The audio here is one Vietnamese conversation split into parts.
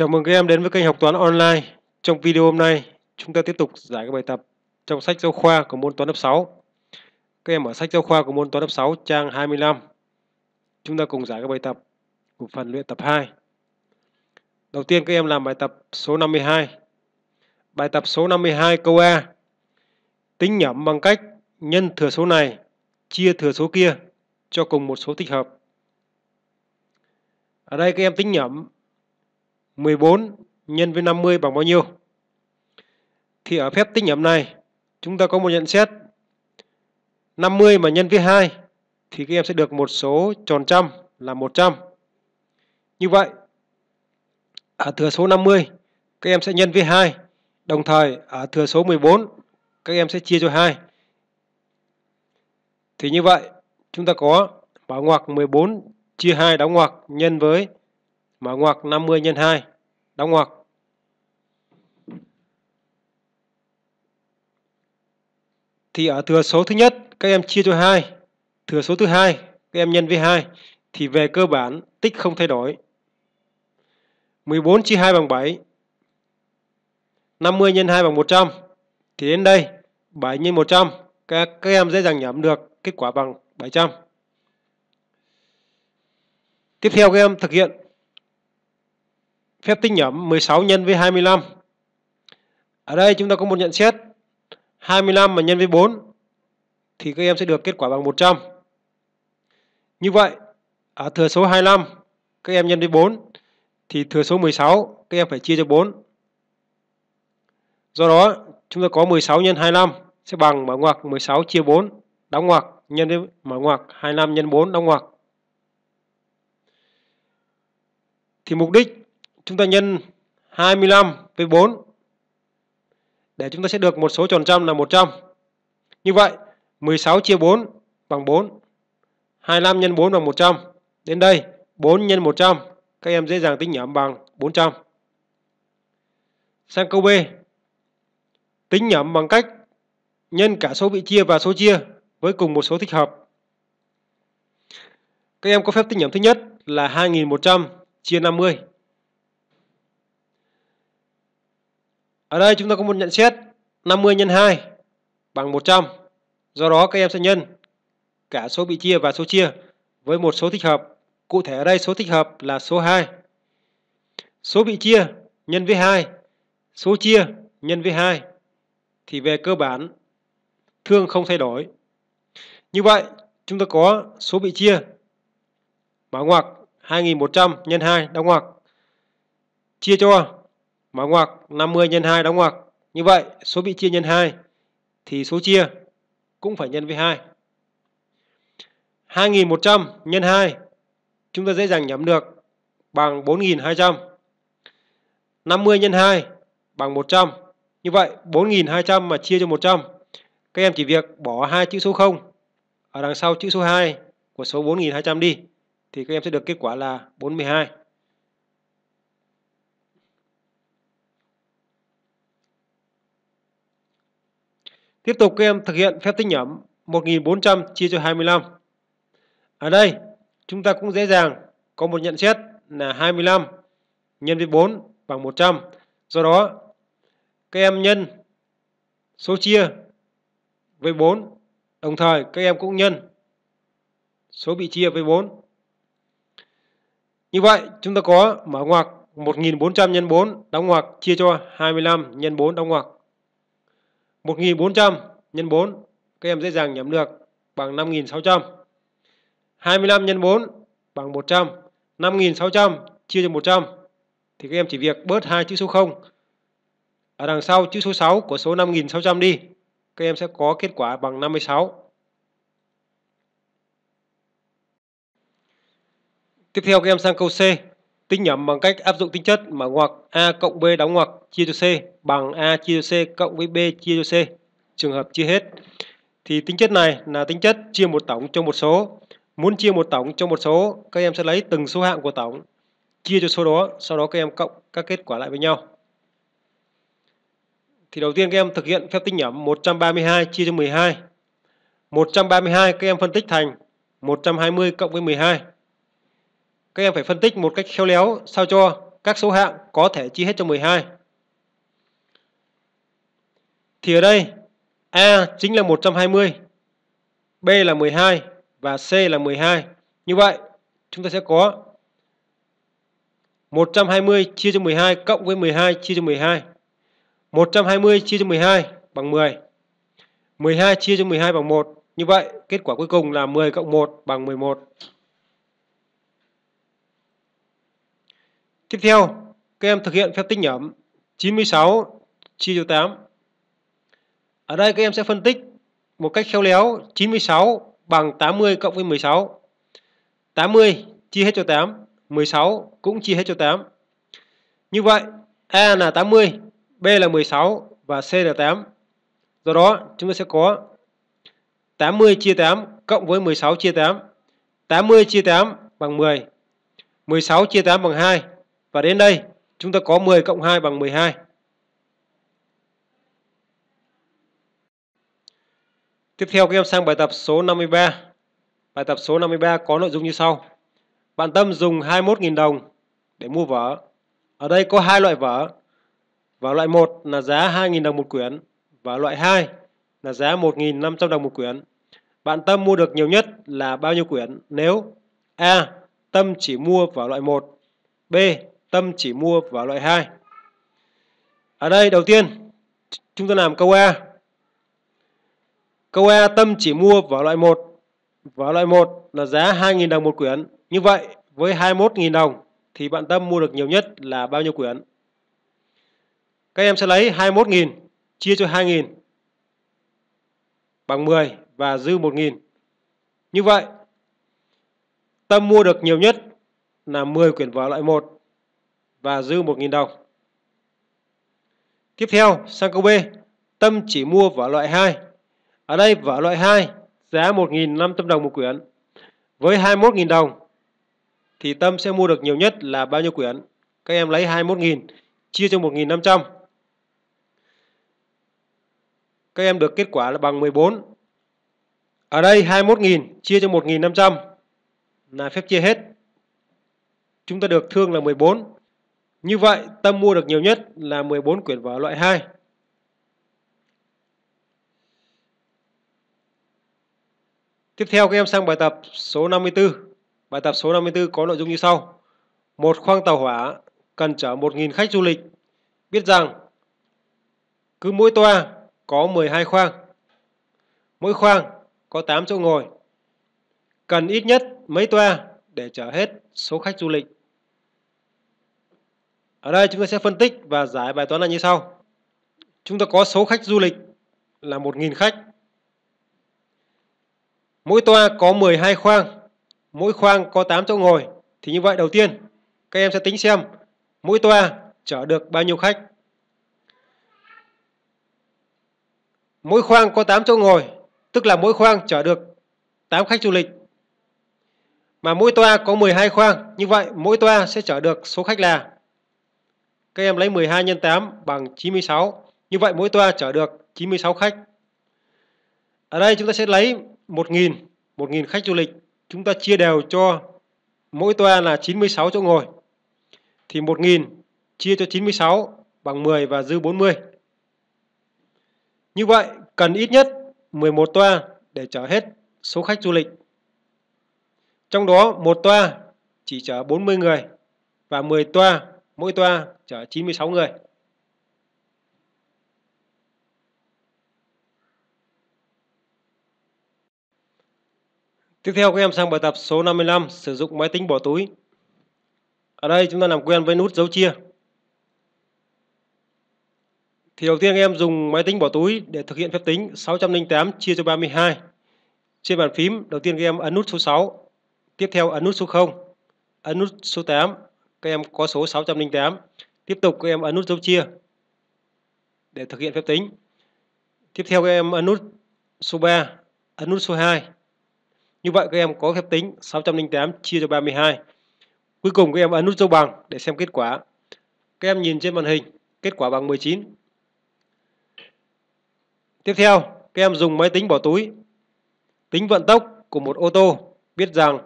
Chào mừng các em đến với kênh học toán online. Trong video hôm nay, chúng ta tiếp tục giải các bài tập trong sách giáo khoa của môn toán lớp 6. Các em ở sách giáo khoa của môn toán lớp 6 trang 25. Chúng ta cùng giải các bài tập của phần luyện tập 2. Đầu tiên các em làm bài tập số 52. Bài tập số 52 câu A. Tính nhẩm bằng cách nhân thừa số này chia thừa số kia cho cùng một số thích hợp. Ở đây các em tính nhẩm 14 nhân với 50 bằng bao nhiêu? Thì ở phép tích nghiệm này, chúng ta có một nhận xét 50 mà nhân với 2 thì các em sẽ được một số tròn trăm là 100. Như vậy, ở thừa số 50, các em sẽ nhân với 2. Đồng thời, ở thừa số 14, các em sẽ chia cho 2. Thì như vậy, chúng ta có bảo ngoặc 14 chia 2 đóng ngoặc nhân với mở ngoặc 50 nhân 2 đóng ngoặc thì ở thừa số thứ nhất các em chia cho 2 thừa số thứ hai các em nhân với 2 thì về cơ bản tích không thay đổi 14 chia 2 bằng 7 50 nhân 2 bằng 100 thì đến đây 7 nhân 100 các, các em dễ dàng nhẩm được kết quả bằng 700 tiếp theo các em thực hiện phép tích nhóm 16 nhân với 25. Ở đây chúng ta có một nhận xét 25 mà nhân với 4 thì các em sẽ được kết quả bằng 100. Như vậy, ở thừa số 25 các em nhân với 4 thì thừa số 16 các em phải chia cho 4. Do đó, chúng ta có 16 nhân 25 sẽ bằng mở ngoặc 16 chia 4 đóng ngoặc nhân với mở ngoặc 25 nhân 4 đóng ngoặc. Thì mục đích chúng ta nhân 25 với 4 để chúng ta sẽ được một số tròn trăm là 100. Như vậy, 16 chia 4 bằng 4. 25 nhân 4 bằng 100. Đến đây, 4 nhân 100, các em dễ dàng tính nhẩm bằng 400. Sang câu B. Tính nhẩm bằng cách nhân cả số bị chia và số chia với cùng một số thích hợp. Các em có phép tính nhẩm thứ nhất là 2100 chia 50. Ở đây chúng ta có một nhận xét 50 x 2 bằng 100. Do đó các em sẽ nhân cả số bị chia và số chia với một số thích hợp. Cụ thể ở đây số thích hợp là số 2. Số bị chia nhân với 2, số chia nhân với 2 thì về cơ bản thương không thay đổi. Như vậy, chúng ta có số bị chia mở ngoặc 2100 nhân 2 đóng ngoặc chia cho mà ngoặc 50 nhân 2 đóng ngoặc. Như vậy, số bị chia nhân 2 thì số chia cũng phải nhân với 2. 2100 nhân 2 chúng ta dễ dàng nhắm được bằng 4200. 50 nhân 2 bằng 100. Như vậy 4200 mà chia cho 100. Các em chỉ việc bỏ hai chữ số 0 ở đằng sau chữ số 2 của số 4200 đi thì các em sẽ được kết quả là 42. Tiếp tục các em thực hiện phép tính nhẩm 1400 chia cho 25. Ở đây chúng ta cũng dễ dàng có một nhận xét là 25 nhân với 4 bằng 100. Do đó các em nhân số chia với 4 đồng thời các em cũng nhân số bị chia với 4. Như vậy chúng ta có mở ngoặc 1400 nhân 4 đóng ngoặc chia cho 25 nhân 4 đóng ngoặc. 1.400 nhân 4 các em dễ dàng nhắm được bằng 5.600. 25 nhân 4 bằng 100. 5.600 chia cho 100 thì các em chỉ việc bớt hai chữ số 0 ở đằng sau chữ số 6 của số 5.600 đi. Các em sẽ có kết quả bằng 56. Tiếp theo các em sang câu C. Tính nhẩm bằng cách áp dụng tính chất mở ngoặc A cộng B đóng ngoặc chia cho C bằng A chia cho C cộng với B chia cho C. Trường hợp chia hết. Thì tính chất này là tính chất chia một tổng cho một số. Muốn chia một tổng cho một số, các em sẽ lấy từng số hạng của tổng chia cho số đó, sau đó các em cộng các kết quả lại với nhau. Thì đầu tiên các em thực hiện phép tính nhẩm 132 chia cho 12. 132 các em phân tích thành 120 cộng với 12. Các em phải phân tích một cách khéo léo sao cho các số hạng có thể chia hết cho 12. Thì ở đây A chính là 120, B là 12 và C là 12. Như vậy chúng ta sẽ có 120 chia cho 12 cộng với 12 chia cho 12. 120 chia cho 12 bằng 10. 12 chia cho 12 bằng 1. Như vậy, kết quả cuối cùng là 10 cộng 1 bằng 11. Tiếp theo, các em thực hiện phép tích nhẩm 96 chia cho 8. Ở đây các em sẽ phân tích một cách khéo léo 96 bằng 80 cộng với 16. 80 chia hết cho 8, 16 cũng chia hết cho 8. Như vậy, A là 80, B là 16 và C là 8. Do đó, chúng ta sẽ có 80 chia 8 cộng với 16 chia 8. 80 chia 8 bằng 10. 16 chia 8 bằng 2. Và đến đây chúng ta có 10 cộng 2 bằng 12. Tiếp theo các em sang bài tập số 53. Bài tập số 53 có nội dung như sau. Bạn Tâm dùng 21.000 đồng để mua vở. Ở đây có hai loại vở. Và loại 1 là giá 2.000 đồng một quyển và loại 2 là giá 1.500 đồng một quyển. Bạn Tâm mua được nhiều nhất là bao nhiêu quyển nếu A. Tâm chỉ mua vào loại 1 B. Tâm chỉ mua vào loại 2. Ở đây đầu tiên chúng ta làm câu A. Câu A Tâm chỉ mua vào loại 1. Vào loại 1 là giá 2.000 đồng một quyển. Như vậy với 21.000 đồng thì bạn Tâm mua được nhiều nhất là bao nhiêu quyển? Các em sẽ lấy 21.000 chia cho 2.000 bằng 10 và dư 1.000. Như vậy Tâm mua được nhiều nhất là 10 quyển vào loại 1 và dư 1.000 đồng. Tiếp theo, sang câu B, Tâm chỉ mua vỏ loại 2. Ở đây vỏ loại 2 giá 1.500 đồng một quyển. Với 21.000 đồng thì Tâm sẽ mua được nhiều nhất là bao nhiêu quyển? Các em lấy 21.000 chia cho 1.500. Các em được kết quả là bằng 14. Ở đây 21.000 chia cho 1.500 là phép chia hết. Chúng ta được thương là 14. Như vậy, Tâm mua được nhiều nhất là 14 quyển vở loại 2. Tiếp theo các em sang bài tập số 54. Bài tập số 54 có nội dung như sau. Một khoang tàu hỏa cần chở 1.000 khách du lịch. Biết rằng cứ mỗi toa có 12 khoang. Mỗi khoang có 8 chỗ ngồi. Cần ít nhất mấy toa để chở hết số khách du lịch. Ở đây chúng ta sẽ phân tích và giải bài toán là như sau. Chúng ta có số khách du lịch là 1.000 khách. Mỗi toa có 12 khoang, mỗi khoang có 8 chỗ ngồi. Thì như vậy đầu tiên, các em sẽ tính xem mỗi toa chở được bao nhiêu khách. Mỗi khoang có 8 chỗ ngồi, tức là mỗi khoang chở được 8 khách du lịch. Mà mỗi toa có 12 khoang, như vậy mỗi toa sẽ chở được số khách là các em lấy 12 x 8 bằng 96. Như vậy mỗi toa chở được 96 khách. Ở đây chúng ta sẽ lấy 1.000, 1.000 khách du lịch. Chúng ta chia đều cho mỗi toa là 96 chỗ ngồi. Thì 1.000 chia cho 96 bằng 10 và dư 40. Như vậy cần ít nhất 11 toa để chở hết số khách du lịch. Trong đó một toa chỉ chở 40 người và 10 toa mỗi toa chở 96 người. Tiếp theo các em sang bài tập số 55 sử dụng máy tính bỏ túi. Ở đây chúng ta làm quen với nút dấu chia. Thì đầu tiên các em dùng máy tính bỏ túi để thực hiện phép tính 608 chia cho 32. Trên bàn phím, đầu tiên các em ấn nút số 6, tiếp theo ấn nút số 0, ấn nút số 8 các em có số 608. Tiếp tục các em ấn nút dấu chia để thực hiện phép tính. Tiếp theo các em ấn nút số 3, ấn nút số 2. Như vậy các em có phép tính 608 chia cho 32. Cuối cùng các em ấn nút dấu bằng để xem kết quả. Các em nhìn trên màn hình, kết quả bằng 19. Tiếp theo, các em dùng máy tính bỏ túi. Tính vận tốc của một ô tô biết rằng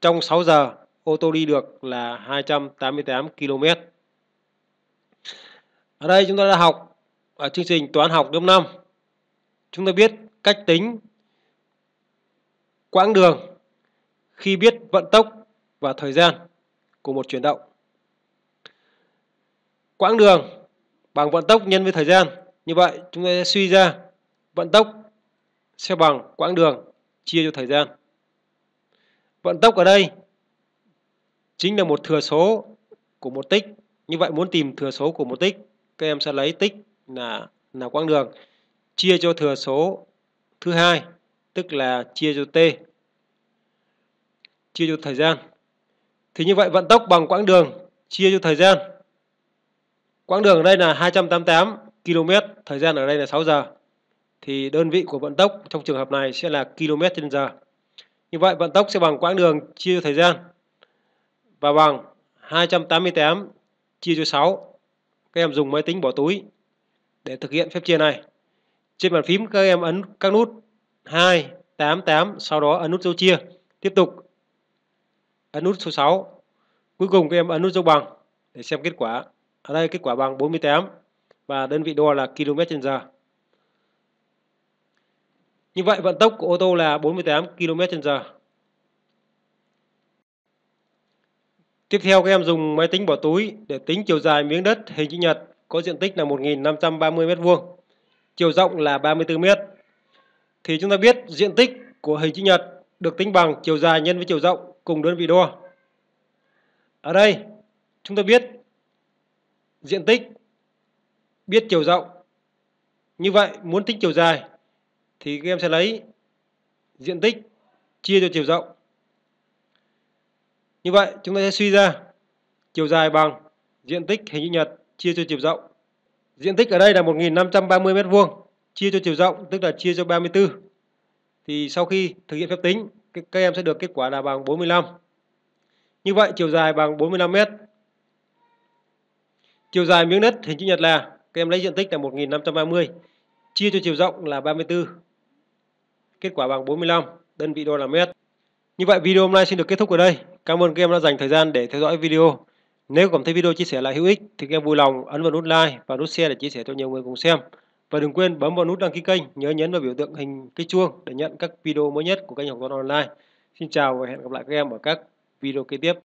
trong 6 giờ ô tô đi được là 288 km. Ở đây chúng ta đã học ở chương trình toán học lớp 5. Chúng ta biết cách tính quãng đường khi biết vận tốc và thời gian của một chuyển động. Quãng đường bằng vận tốc nhân với thời gian. Như vậy chúng ta sẽ suy ra vận tốc sẽ bằng quãng đường chia cho thời gian. Vận tốc ở đây chính là một thừa số của một tích. Như vậy muốn tìm thừa số của một tích, các em sẽ lấy tích là là quãng đường chia cho thừa số thứ hai, tức là chia cho t. Chia cho thời gian. Thì như vậy vận tốc bằng quãng đường chia cho thời gian. Quãng đường ở đây là 288 km, thời gian ở đây là 6 giờ. Thì đơn vị của vận tốc trong trường hợp này sẽ là km trên giờ Như vậy vận tốc sẽ bằng quãng đường chia cho thời gian và bằng 288 chia cho 6. Các em dùng máy tính bỏ túi để thực hiện phép chia này. Trên bàn phím các em ấn các nút 2, 8, 8, sau đó ấn nút dấu chia. Tiếp tục ấn nút số 6. Cuối cùng các em ấn nút dấu bằng để xem kết quả. Ở đây kết quả bằng 48 và đơn vị đo là km h Như vậy vận tốc của ô tô là 48 km h Tiếp theo các em dùng máy tính bỏ túi để tính chiều dài miếng đất hình chữ nhật có diện tích là 1.530 m2, chiều rộng là 34 m. Thì chúng ta biết diện tích của hình chữ nhật được tính bằng chiều dài nhân với chiều rộng cùng đơn vị đo. Ở đây chúng ta biết diện tích biết chiều rộng. Như vậy muốn tính chiều dài thì các em sẽ lấy diện tích chia cho chiều rộng như vậy, chúng ta sẽ suy ra chiều dài bằng diện tích hình chữ nhật chia cho chiều rộng. Diện tích ở đây là 1530 m2 chia cho chiều rộng tức là chia cho 34. Thì sau khi thực hiện phép tính, các em sẽ được kết quả là bằng 45. Như vậy chiều dài bằng 45 m. Chiều dài miếng đất hình chữ nhật là các em lấy diện tích là 1530 chia cho chiều rộng là 34. Kết quả bằng 45, đơn vị đô là mét. Như vậy video hôm nay xin được kết thúc ở đây. Cảm ơn các em đã dành thời gian để theo dõi video. Nếu cảm thấy video chia sẻ là hữu ích thì các em vui lòng ấn vào nút like và nút share để chia sẻ cho nhiều người cùng xem. Và đừng quên bấm vào nút đăng ký kênh, nhớ nhấn vào biểu tượng hình cái chuông để nhận các video mới nhất của kênh Học Toán Online. Xin chào và hẹn gặp lại các em ở các video kế tiếp.